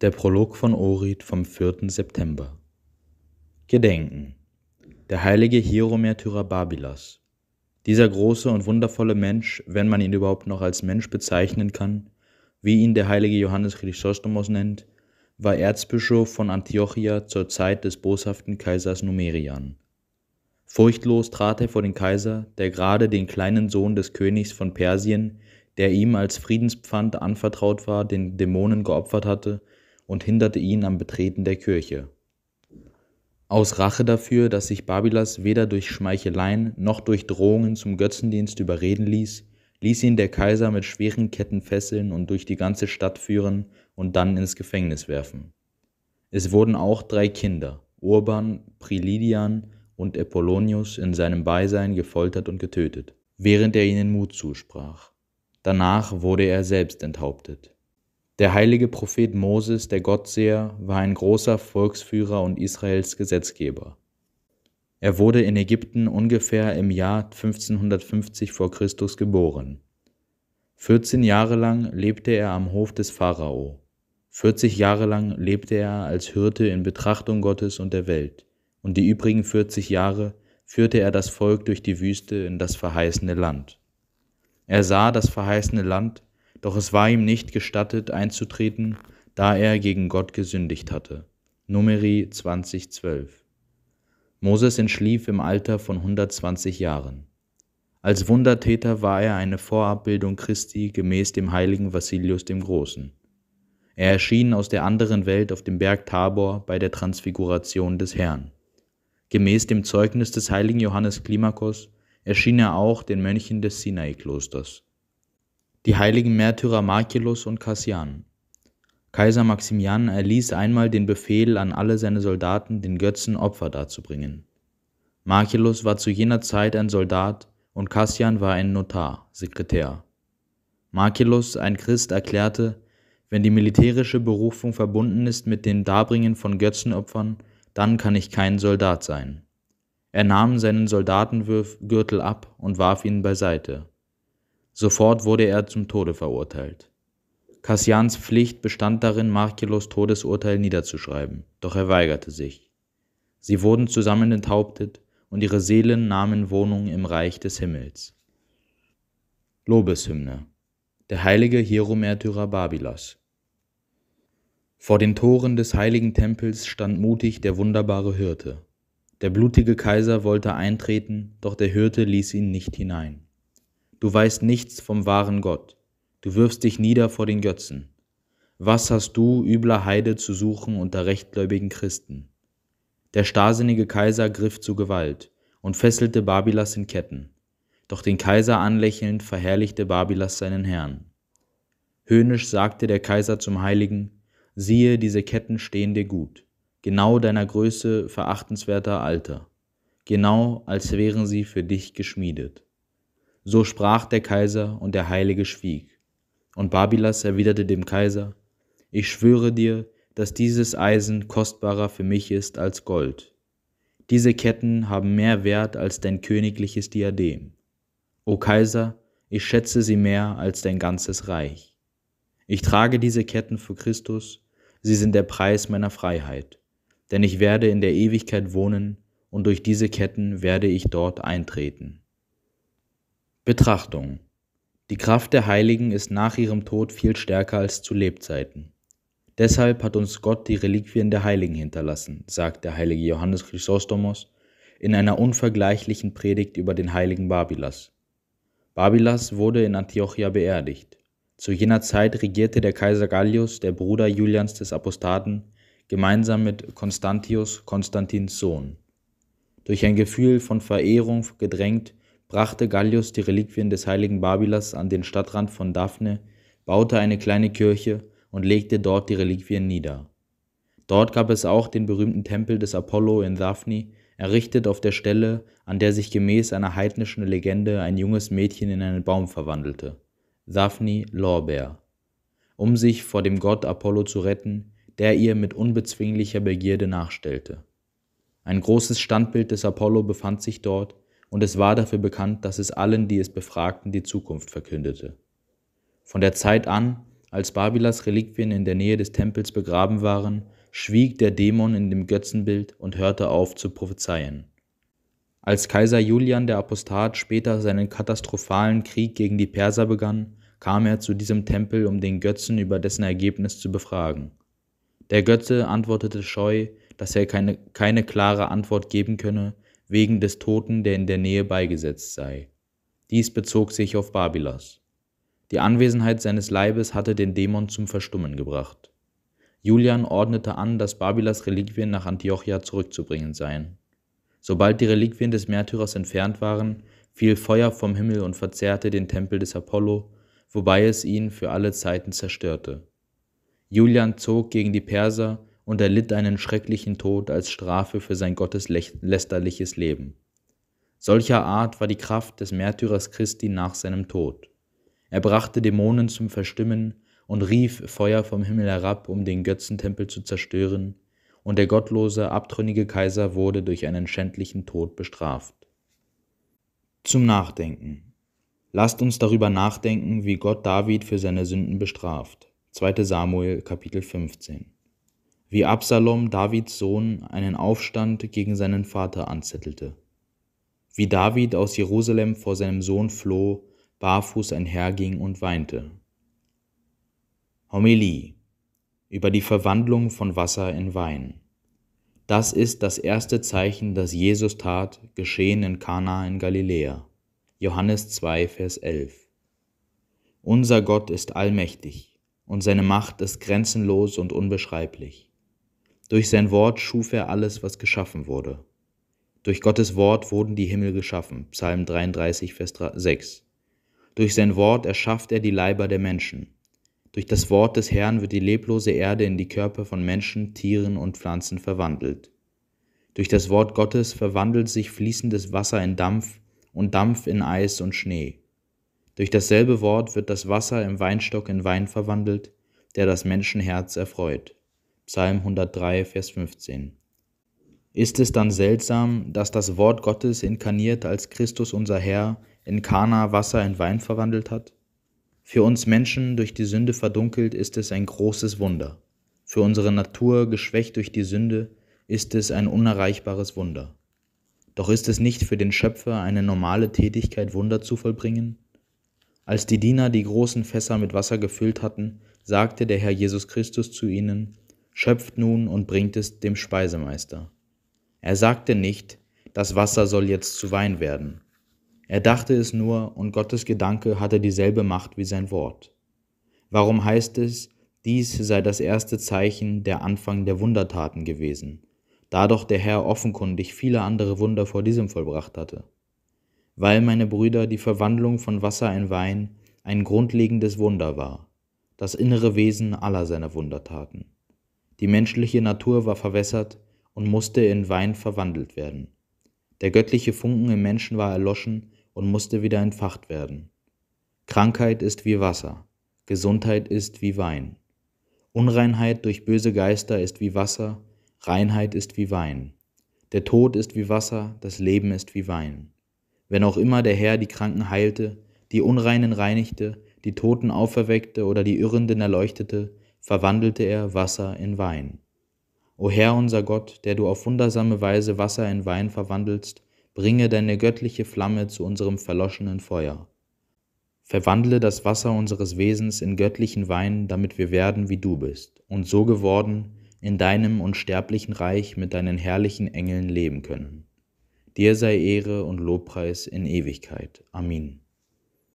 Der Prolog von Orit vom 4. September. Gedenken. Der heilige Hieromertyrer Babylas. Dieser große und wundervolle Mensch, wenn man ihn überhaupt noch als Mensch bezeichnen kann, wie ihn der heilige Johannes Chrysostomos nennt, war Erzbischof von Antiochia zur Zeit des boshaften Kaisers Numerian. Furchtlos trat er vor den Kaiser, der gerade den kleinen Sohn des Königs von Persien, der ihm als Friedenspfand anvertraut war, den Dämonen geopfert hatte und hinderte ihn am Betreten der Kirche. Aus Rache dafür, dass sich Babylas weder durch Schmeicheleien noch durch Drohungen zum Götzendienst überreden ließ, ließ ihn der Kaiser mit schweren Ketten fesseln und durch die ganze Stadt führen und dann ins Gefängnis werfen. Es wurden auch drei Kinder, Urban, Prilidian und Apollonius, in seinem Beisein gefoltert und getötet, während er ihnen Mut zusprach. Danach wurde er selbst enthauptet. Der heilige Prophet Moses, der Gottseher, war ein großer Volksführer und Israels Gesetzgeber. Er wurde in Ägypten ungefähr im Jahr 1550 vor Christus geboren. 14 Jahre lang lebte er am Hof des Pharao. 40 Jahre lang lebte er als Hirte in Betrachtung Gottes und der Welt, und die übrigen 40 Jahre führte er das Volk durch die Wüste in das verheißene Land. Er sah das verheißene Land doch es war ihm nicht gestattet einzutreten, da er gegen Gott gesündigt hatte. Numeri 20,12 Moses entschlief im Alter von 120 Jahren. Als Wundertäter war er eine Vorabbildung Christi gemäß dem heiligen Vassilius dem Großen. Er erschien aus der anderen Welt auf dem Berg Tabor bei der Transfiguration des Herrn. Gemäß dem Zeugnis des heiligen Johannes Klimakos erschien er auch den Mönchen des Sinai-Klosters. Die heiligen Märtyrer Marcellus und Cassian. Kaiser Maximian erließ einmal den Befehl an alle seine Soldaten, den Götzen Opfer darzubringen. Marcellus war zu jener Zeit ein Soldat und Cassian war ein Notar, Sekretär. Marcellus, ein Christ, erklärte, wenn die militärische Berufung verbunden ist mit dem Darbringen von Götzenopfern, dann kann ich kein Soldat sein. Er nahm seinen Soldatengürtel ab und warf ihn beiseite. Sofort wurde er zum Tode verurteilt. Cassians Pflicht bestand darin, Marcelos Todesurteil niederzuschreiben, doch er weigerte sich. Sie wurden zusammen enthauptet und ihre Seelen nahmen Wohnung im Reich des Himmels. Lobeshymne Der heilige Hieromärtyrer Babylos Vor den Toren des heiligen Tempels stand mutig der wunderbare Hirte. Der blutige Kaiser wollte eintreten, doch der Hirte ließ ihn nicht hinein du weißt nichts vom wahren Gott. Du wirfst dich nieder vor den Götzen. Was hast du, übler Heide, zu suchen unter rechtgläubigen Christen? Der starrsinnige Kaiser griff zu Gewalt und fesselte Babylas in Ketten. Doch den Kaiser anlächelnd verherrlichte Babylas seinen Herrn. Höhnisch sagte der Kaiser zum Heiligen, siehe, diese Ketten stehen dir gut, genau deiner Größe verachtenswerter Alter, genau als wären sie für dich geschmiedet. So sprach der Kaiser, und der Heilige schwieg. Und Babylas erwiderte dem Kaiser, Ich schwöre dir, dass dieses Eisen kostbarer für mich ist als Gold. Diese Ketten haben mehr Wert als dein königliches Diadem. O Kaiser, ich schätze sie mehr als dein ganzes Reich. Ich trage diese Ketten für Christus, sie sind der Preis meiner Freiheit, denn ich werde in der Ewigkeit wohnen, und durch diese Ketten werde ich dort eintreten. Betrachtung Die Kraft der Heiligen ist nach ihrem Tod viel stärker als zu Lebzeiten. Deshalb hat uns Gott die Reliquien der Heiligen hinterlassen, sagt der heilige Johannes Chrysostomos in einer unvergleichlichen Predigt über den heiligen Babylas. Babylas wurde in Antiochia beerdigt. Zu jener Zeit regierte der Kaiser Gallius, der Bruder Julians des Apostaten, gemeinsam mit Konstantius, Konstantins Sohn. Durch ein Gefühl von Verehrung gedrängt, brachte Gallius die Reliquien des heiligen Babylas an den Stadtrand von Daphne, baute eine kleine Kirche und legte dort die Reliquien nieder. Dort gab es auch den berühmten Tempel des Apollo in Daphne, errichtet auf der Stelle, an der sich gemäß einer heidnischen Legende ein junges Mädchen in einen Baum verwandelte, Daphne Lorbeer, um sich vor dem Gott Apollo zu retten, der ihr mit unbezwinglicher Begierde nachstellte. Ein großes Standbild des Apollo befand sich dort, und es war dafür bekannt, dass es allen, die es befragten, die Zukunft verkündete. Von der Zeit an, als Babylas Reliquien in der Nähe des Tempels begraben waren, schwieg der Dämon in dem Götzenbild und hörte auf zu prophezeien. Als Kaiser Julian der Apostat später seinen katastrophalen Krieg gegen die Perser begann, kam er zu diesem Tempel, um den Götzen über dessen Ergebnis zu befragen. Der Götze antwortete scheu, dass er keine, keine klare Antwort geben könne, wegen des Toten, der in der Nähe beigesetzt sei. Dies bezog sich auf Babylos. Die Anwesenheit seines Leibes hatte den Dämon zum Verstummen gebracht. Julian ordnete an, dass Babylas Reliquien nach Antiochia zurückzubringen seien. Sobald die Reliquien des Märtyrers entfernt waren, fiel Feuer vom Himmel und verzehrte den Tempel des Apollo, wobei es ihn für alle Zeiten zerstörte. Julian zog gegen die Perser, und er einen schrecklichen Tod als Strafe für sein gotteslästerliches Leben. Solcher Art war die Kraft des Märtyrers Christi nach seinem Tod. Er brachte Dämonen zum Verstimmen und rief Feuer vom Himmel herab, um den Götzentempel zu zerstören, und der gottlose, abtrünnige Kaiser wurde durch einen schändlichen Tod bestraft. Zum Nachdenken. Lasst uns darüber nachdenken, wie Gott David für seine Sünden bestraft. 2. Samuel, Kapitel 15 wie Absalom, Davids Sohn, einen Aufstand gegen seinen Vater anzettelte. Wie David aus Jerusalem vor seinem Sohn floh, barfuß einherging und weinte. Homilie über die Verwandlung von Wasser in Wein. Das ist das erste Zeichen, das Jesus tat, geschehen in Kana in Galiläa. Johannes 2, Vers 11. Unser Gott ist allmächtig und seine Macht ist grenzenlos und unbeschreiblich. Durch sein Wort schuf er alles, was geschaffen wurde. Durch Gottes Wort wurden die Himmel geschaffen. Psalm 33, Vers 6. Durch sein Wort erschafft er die Leiber der Menschen. Durch das Wort des Herrn wird die leblose Erde in die Körper von Menschen, Tieren und Pflanzen verwandelt. Durch das Wort Gottes verwandelt sich fließendes Wasser in Dampf und Dampf in Eis und Schnee. Durch dasselbe Wort wird das Wasser im Weinstock in Wein verwandelt, der das Menschenherz erfreut. Psalm 103, Vers 15. Ist es dann seltsam, dass das Wort Gottes inkarniert als Christus unser Herr in Kana Wasser in Wein verwandelt hat? Für uns Menschen durch die Sünde verdunkelt ist es ein großes Wunder. Für unsere Natur geschwächt durch die Sünde ist es ein unerreichbares Wunder. Doch ist es nicht für den Schöpfer eine normale Tätigkeit, Wunder zu vollbringen? Als die Diener die großen Fässer mit Wasser gefüllt hatten, sagte der Herr Jesus Christus zu ihnen, schöpft nun und bringt es dem Speisemeister. Er sagte nicht, das Wasser soll jetzt zu Wein werden. Er dachte es nur, und Gottes Gedanke hatte dieselbe Macht wie sein Wort. Warum heißt es, dies sei das erste Zeichen der Anfang der Wundertaten gewesen, da doch der Herr offenkundig viele andere Wunder vor diesem vollbracht hatte? Weil, meine Brüder, die Verwandlung von Wasser in Wein ein grundlegendes Wunder war, das innere Wesen aller seiner Wundertaten. Die menschliche Natur war verwässert und musste in Wein verwandelt werden. Der göttliche Funken im Menschen war erloschen und musste wieder entfacht werden. Krankheit ist wie Wasser, Gesundheit ist wie Wein. Unreinheit durch böse Geister ist wie Wasser, Reinheit ist wie Wein. Der Tod ist wie Wasser, das Leben ist wie Wein. Wenn auch immer der Herr die Kranken heilte, die Unreinen reinigte, die Toten auferweckte oder die Irrenden erleuchtete, verwandelte er Wasser in Wein. O Herr unser Gott, der du auf wundersame Weise Wasser in Wein verwandelst, bringe deine göttliche Flamme zu unserem verloschenen Feuer. Verwandle das Wasser unseres Wesens in göttlichen Wein, damit wir werden, wie du bist, und so geworden, in deinem unsterblichen Reich mit deinen herrlichen Engeln leben können. Dir sei Ehre und Lobpreis in Ewigkeit. Amen.